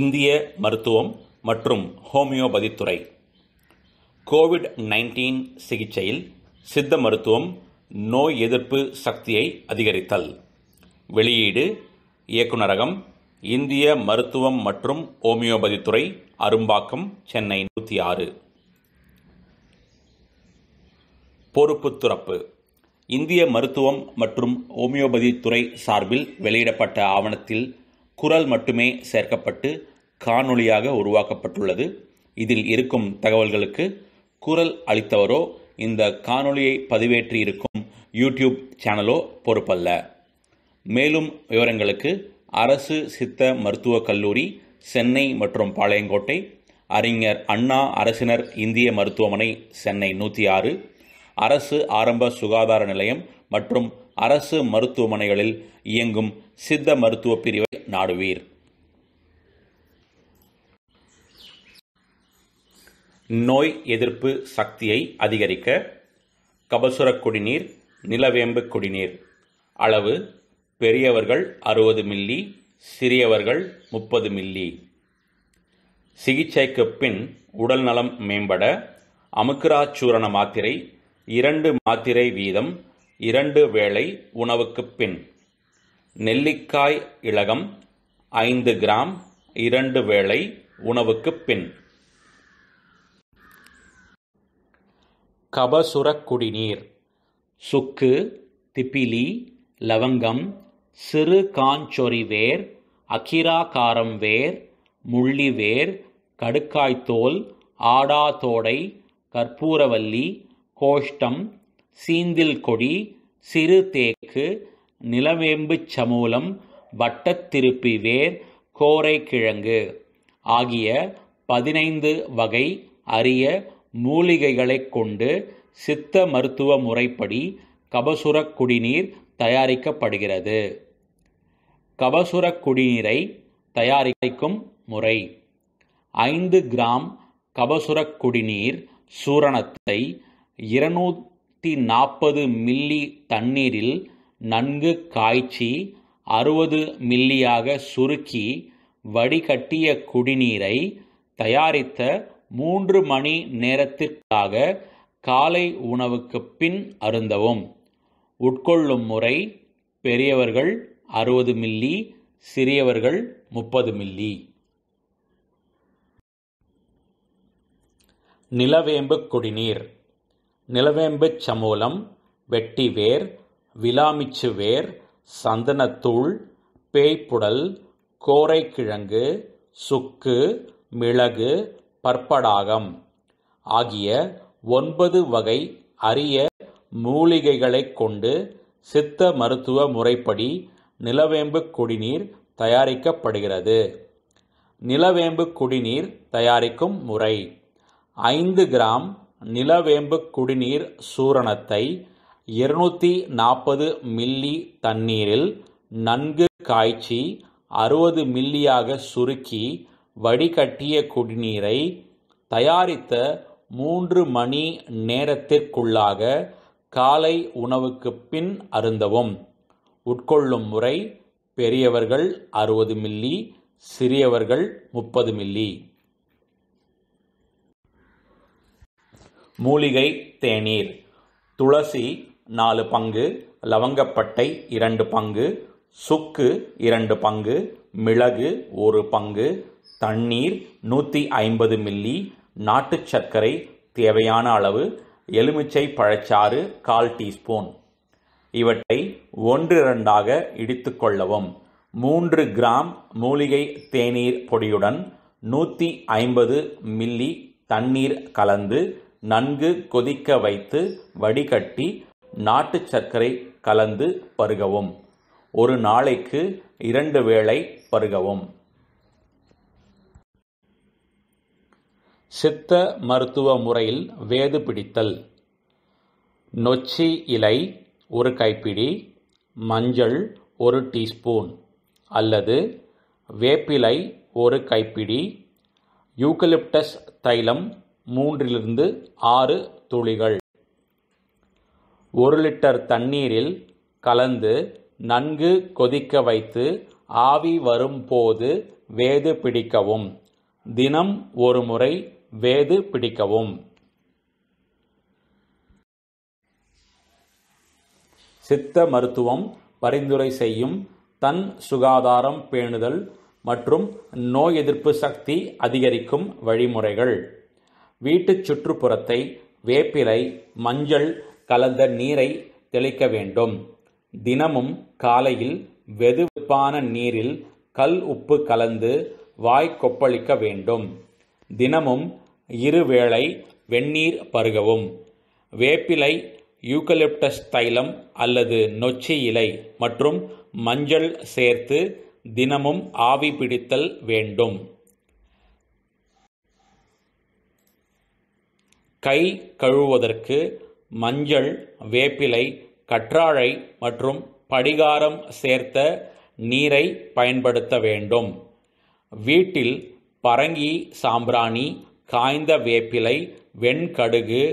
இந்திய மருத்துவம் மற்றும் ஹோமியோபதி துறை கோவிட் நைன்டீன் சிகிச்சையில் சித்த மருத்துவம் நோய் எதிர்ப்பு சக்தியை அதிகரித்தல் வெளியீடு இயக்குநரகம் இந்திய மருத்துவம் மற்றும் ஹோமியோபதி துறை அரும்பாக்கம் சென்னை நூற்றி ஆறு பொறுப்பு துறப்பு இந்திய மருத்துவம் மற்றும் ஹோமியோபதி துறை சார்பில் வெளியிடப்பட்ட ஆவணத்தில் குரல் மட்டுமே சேர்க்கப்பட்டு காணொளியாக உருவாக்கப்பட்டுள்ளது இதில் இருக்கும் தகவல்களுக்கு குரல் அளித்தவரோ இந்த காணொளியை பதிவேற்றி இருக்கும் யூடியூப் சேனலோ பொறுப்பல்ல மேலும் விவரங்களுக்கு அரசு சித்த மருத்துவக் கல்லூரி சென்னை மற்றும் பாளையங்கோட்டை அறிஞர் அண்ணா அரசினர் இந்திய மருத்துவமனை சென்னை நூற்றி ஆறு அரசு ஆரம்ப சுகாதார நிலையம் மற்றும் அரசு மருத்துவமனைகளில் இயங்கும் சித்த மருத்துவ பிரிவை ஆடுவீர் நோய் எதிர்ப்பு சக்தியை அதிகரிக்க கபசுர குடிநீர் நிலவேம்பு குடிநீர் அளவு பெரியவர்கள் அறுபது மில்லி சிறியவர்கள் முப்பது மில்லி சிகிச்சைக்கு பின் உடல் நலம் மேம்பட அமுக்கராச்சூரண மாத்திரை இரண்டு மாத்திரை வீதம் இரண்டு வேளை உணவுக்கு பின் நெல்லிக்காய் இலகம் ஐந்து கிராம் இரண்டு வேளை உணவுக்குப் பின் கபசுரக் குடிநீர் சுக்கு திப்பிலி லவங்கம் சிறு காஞ்சொரி வேர் அகிராகாரம் வேர் முள்ளி வேர் கடுக்காய்த்தோல் ஆடாதோடை கற்பூரவல்லி கோஷ்டம் சீந்தில் கொடி சிறு தேக்கு நிலவேம்பு சமூலம் வட்டத்திருப்பி வேர் கோரை கிழங்கு ஆகிய பதினைந்து வகை அரிய மூலிகைகளை கொண்டு சித்த மருத்துவ முறைப்படி கபசுர குடிநீர் தயாரிக்கப்படுகிறது கபசுர குடிநீரை தயாரிக்கும் முறை ஐந்து கிராம் கபசுர குடிநீர் சூரணத்தை இருநூற்றி நாற்பது மில்லி தண்ணீரில் நன்கு காய்ச்சி அறுபது மில்லியாக சுருக்கி வடிகட்டிய குடிநீரை தயாரித்த மூன்று மணி நேரத்திற்காக காலை உணவுக்குப் பின் அருந்தவும் உட்கொள்ளும் முறை பெரியவர்கள் அறுபது மில்லி சிறியவர்கள் முப்பது மில்லி நிலவேம்பு குடிநீர் நிலவேம்பு சமூலம் வெட்டிவேர் விலாமிச்சு வேர் சந்தனத்தூள் பேய்ப்புடல் கோரைக்கிழங்கு சுக்கு மிளகு பற்படாகம் ஆகிய ஒன்பது வகை அரிய மூலிகைகளைக் கொண்டு சித்த மருத்துவ முறைப்படி நிலவேம்பு குடிநீர் தயாரிக்கப்படுகிறது நிலவேம்புக் குடிநீர் தயாரிக்கும் முறை ஐந்து கிராம் நிலவேம்புக் குடிநீர் சூரணத்தை இருநூற்றி நாற்பது மில்லி தண்ணீரில் நன்கு காய்ச்சி அறுபது மில்லியாக சுருக்கி வடிகட்டிய குடிநீரை தயாரித்த மூன்று மணி நேரத்திற்குள்ளாக காலை உணவுக்குப் பின் அருந்தவும் உட்கொள்ளும் முறை பெரியவர்கள் அறுபது மில்லி சிறியவர்கள் முப்பது மில்லி மூலிகை தேநீர் துளசி நாலு பங்கு லவங்கப்பட்டை இரண்டு பங்கு சுக்கு இரண்டு பங்கு மிளகு ஒரு பங்கு தண்ணீர் நூற்றி ஐம்பது மில்லி நாட்டு சர்க்கரை தேவையான அளவு எலுமிச்சை பழச்சாறு கால் டீஸ்பூன் இவற்றை ஒன்றிரண்டாக இடித்து கொள்ளவும் மூன்று கிராம் மூலிகை தேநீர் பொடியுடன் நூற்றி ஐம்பது மில்லி தண்ணீர் கலந்து நன்கு கொதிக்க வைத்து வடிகட்டி நாட்டு சர்க்கரை கலந்து பருகவும் ஒரு நாளைக்கு இரண்டு வேளை பருகவும் சித்த மருத்துவ முறையில் வேது பிடித்தல் நொச்சி இலை ஒரு கைப்பிடி மஞ்சள் ஒரு டீஸ்பூன் அல்லது வேப்பிலை ஒரு கைப்பிடி யூக்கலிப்டஸ் தைலம் மூன்றிலிருந்து ஆறு துளிகள் ஒரு லிட்டர் தண்ணீரில் கலந்து நன்கு கொதிக்க வைத்து ஆவி வரும்போது வேது பிடிக்கவும் தினம் ஒரு முறை வேது பிடிக்கவும் சித்த மருத்துவம் பரிந்துரை செய்யும் தன் சுகாதாரம் பேணுதல் மற்றும் நோய் எதிர்ப்பு சக்தி அதிகரிக்கும் வழிமுறைகள் வீட்டுச் சுற்றுப்புறத்தை வேப்பிலை மஞ்சள் கலந்த நீரை தெளிக்க வேண்டும் தினமும் காலையில் வெதுவெப்பான நீரில் கல் உப்பு கலந்து வாய் கொப்பளிக்க வேண்டும் தினமும் இருவேளை வெந்நீர் பருகவும் வேப்பிலை யூக்கலிப்டஸ் தைலம் அல்லது நொச்சி இலை மற்றும் மஞ்சள் சேர்த்து தினமும் ஆவி பிடித்தல் வேண்டும் கை கழுவுவதற்கு மஞ்சள் வேப்பிலை கற்றாழை மற்றும் படிகாரம் சேர்த்த நீரை பயன்படுத்த வேண்டும் வீட்டில் பரங்கி சாம்பிராணி காய்ந்த வேப்பிலை வெண்கடுகு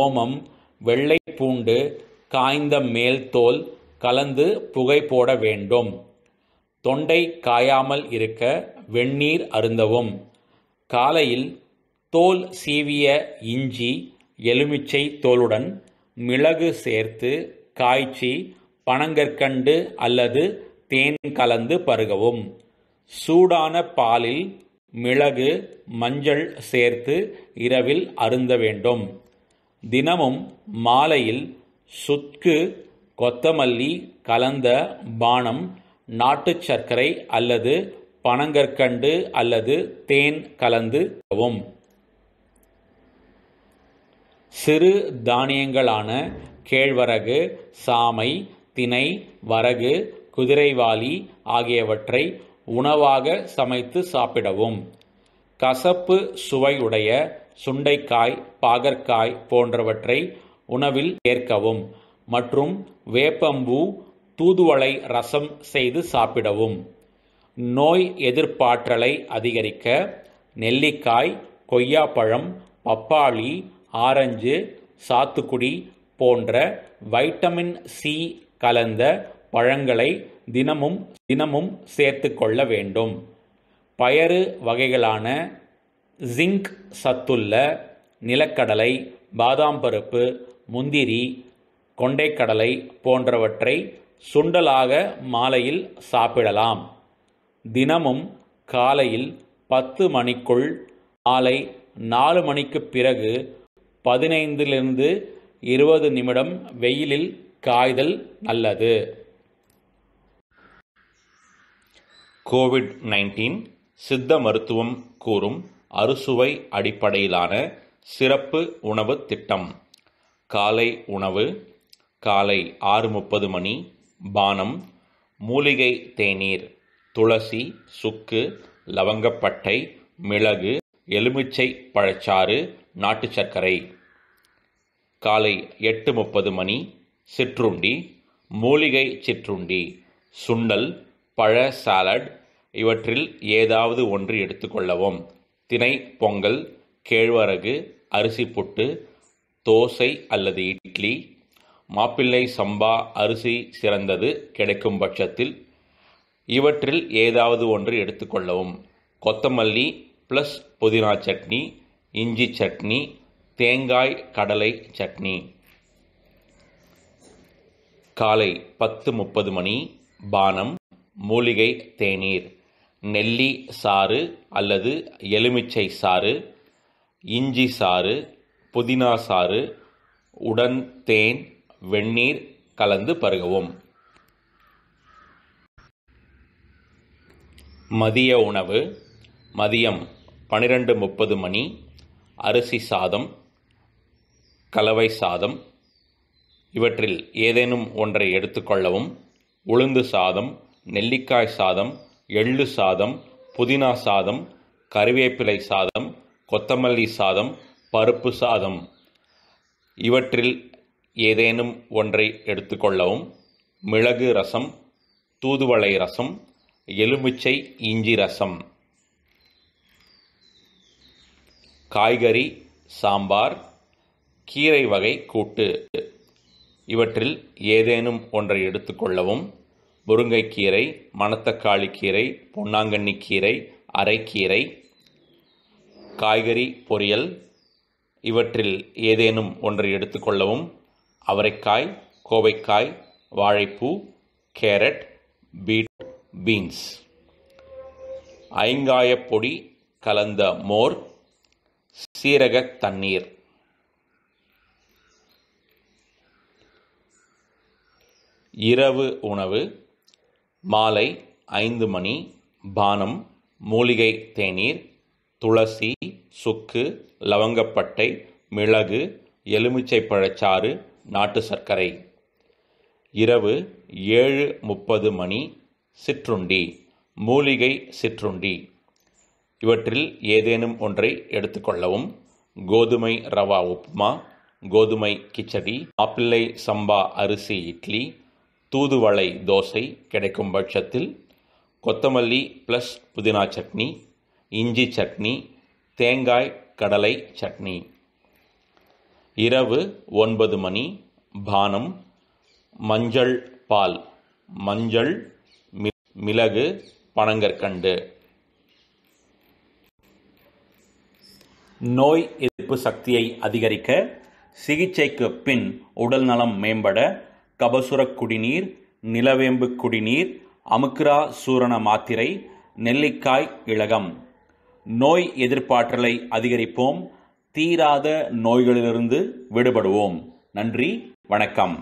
ஓமம் வெள்ளை பூண்டு காய்ந்த மேல்தோல் கலந்து புகை போட வேண்டும் தொண்டை காயாமல் இருக்க வெந்நீர் அருந்தவும் காலையில் தோல் சீவிய இஞ்சி எலுமிச்சை தோலுடன் மிளகு சேர்த்து காய்ச்சி பனங்கற்கண்டு அல்லது தேன் கலந்து பருகவும் சூடான பாலில் மிளகு மஞ்சள் சேர்த்து இரவில் அருந்த வேண்டும் தினமும் மாலையில் சுக்கு கொத்தமல்லி கலந்த பானம் நாட்டு சர்க்கரை அல்லது பனங்கற்கண்டு அல்லது தேன் கலந்து சிறு தானியங்களான கேழ்வரகு சாமை தினை வரகு குதிரைவாலி ஆகியவற்றை உணவாக சமைத்து சாப்பிடவும் கசப்பு சுவையுடைய சுண்டைக்காய் பாகற்காய் போன்றவற்றை உணவில் சேர்க்கவும் மற்றும் வேப்பம்பூ தூதுவளை ரசம் செய்து சாப்பிடவும் நோய் எதிர்ப்பாற்றலை அதிகரிக்க நெல்லிக்காய் கொய்யாப்பழம் பப்பாளி ஆரஞ்சு சாத்துக்குடி போன்ற வைட்டமின் சி கலந்த பழங்களை தினமும் தினமும் சேர்த்து கொள்ள வேண்டும் பயறு வகைகளான ஜிங்க் சத்துள்ள நிலக்கடலை பாதாம் பருப்பு முந்திரி கொண்டைக்கடலை போன்றவற்றை சுண்டலாக மாலையில் சாப்பிடலாம் தினமும் காலையில் பத்து மணிக்குள் மாலை நாலு மணிக்கு பிறகு பதினைந்திலிருந்து இருபது நிமிடம் வெயிலில் காய்தல் நல்லது கோவிட் நைன்டீன் சித்த மருத்துவம் கூறும் அறுசுவை அடிப்படையிலான சிறப்பு உணவு திட்டம் காலை உணவு காலை ஆறு முப்பது மணி பானம் மூலிகை தேநீர் துளசி சுக்கு லவங்கப்பட்டை மிளகு எலுமிச்சை பழச்சாறு நாட்டு சர்க்கரை காலை எட்டு முப்பது மணி சிற்றுண்டி மூலிகை சிற்றுண்டி சுண்டல் பழ சாலட் இவற்றில் ஏதாவது ஒன்று எடுத்துக்கொள்ளவும் தினை பொங்கல் கேழ்வரகு அரிசி புட்டு தோசை அல்லது இட்லி மாப்பிள்ளை சம்பா அரிசி சிறந்தது கிடைக்கும் பட்சத்தில் இவற்றில் ஏதாவது ஒன்று எடுத்துக்கொள்ளவும் கொத்தமல்லி ப்ளஸ் புதினா சட்னி இஞ்சி சட்னி தேங்காய் கடலை சட்னி காலை பத்து முப்பது மணி பானம் மூலிகை தேநீர் நெல்லி சாறு அல்லது எலுமிச்சை சாறு இஞ்சி சாறு புதினா சாறு உடன் தேன் வெந்நீர் கலந்து பருகவும் மதிய உணவு மதியம் பனிரெண்டு முப்பது மணி அரிசி சாதம் கலவை சாதம் இவற்றில் ஏதேனும் ஒன்றை எடுத்துக்கொள்ளவும் உளுந்து சாதம் நெல்லிக்காய் சாதம் எள்ளு சாதம் புதினா சாதம் கருவேப்பிலை சாதம் கொத்தமல்லி சாதம் பருப்பு சாதம் இவற்றில் ஏதேனும் ஒன்றை எடுத்துக்கொள்ளவும் மிளகு ரசம் தூதுவளை ரசம் எலுமிச்சை இஞ்சி ரசம் காய்கறி சாம்பார் கீரை வகை கூட்டு இவற்றில் ஏதேனும் ஒன்றை எடுத்துக்கொள்ளவும் முருங்கைக்கீரை மணத்தக்காளி கீரை பொன்னாங்கண்ணி கீரை அரைக்கீரை காய்கறி பொரியல் இவற்றில் ஏதேனும் ஒன்றை எடுத்துக்கொள்ளவும் அவரைக்காய் கோவைக்காய் வாழைப்பூ கேரட் பீட் பீன்ஸ் ஐங்காயப்பொடி கலந்த மோர் சீரக தண்ணீர் இரவு உணவு மாலை ஐந்து மணி பானம் மூலிகை தேநீர் துளசி சுக்கு லவங்கப்பட்டை மிளகு எலுமிச்சை பழச்சாறு நாட்டு சர்க்கரை இரவு ஏழு முப்பது மணி சிற்றுண்டி மூலிகை சிற்றுண்டி இவற்றில் ஏதேனும் ஒன்றை எடுத்துக்கொள்ளவும் கோதுமை ரவா உப்புமா கோதுமை கிச்சடி மாப்பிள்ளை சம்பா அரிசி இட்லி தூதுவளை தோசை கிடைக்கும் பட்சத்தில் கொத்தமல்லி ப்ளஸ் புதினா சட்னி இஞ்சி சட்னி தேங்காய் கடலை சட்னி இரவு ஒன்பது மணி பானம் மஞ்சள் பால் மஞ்சள் மிளகு பனங்கற்கண்டு நோய் எதிர்ப்பு சக்தியை அதிகரிக்க சிகிச்சைக்கு பின் உடல் நலம் மேம்பட கபசுரக் குடிநீர் நிலவேம்பு குடிநீர் அமுக்ரா சூரண மாத்திரை நெல்லிக்காய் இலகம் நோய் எதிர்ப்பாற்றலை அதிகரிப்போம் தீராத நோய்களிலிருந்து விடுபடுவோம் நன்றி வணக்கம்